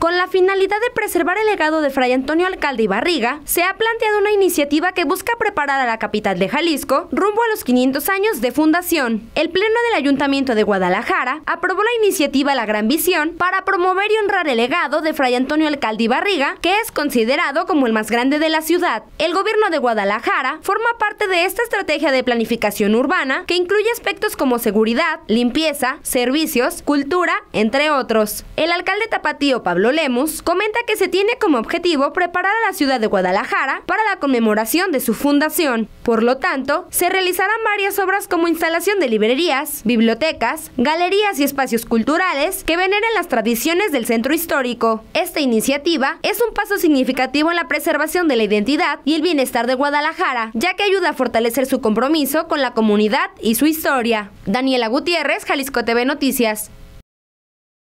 Con la finalidad de preservar el legado de Fray Antonio Alcalde y Barriga, se ha planteado una iniciativa que busca preparar a la capital de Jalisco rumbo a los 500 años de fundación. El Pleno del Ayuntamiento de Guadalajara aprobó la iniciativa La Gran Visión para promover y honrar el legado de Fray Antonio Alcalde y Barriga, que es considerado como el más grande de la ciudad. El gobierno de Guadalajara forma parte de esta estrategia de planificación urbana que incluye aspectos como seguridad, limpieza, servicios, cultura, entre otros. El alcalde tapatío Pablo Lemos Lemus, comenta que se tiene como objetivo preparar a la ciudad de Guadalajara para la conmemoración de su fundación. Por lo tanto, se realizarán varias obras como instalación de librerías, bibliotecas, galerías y espacios culturales que veneren las tradiciones del centro histórico. Esta iniciativa es un paso significativo en la preservación de la identidad y el bienestar de Guadalajara, ya que ayuda a fortalecer su compromiso con la comunidad y su historia. Daniela Gutiérrez, Jalisco TV Noticias.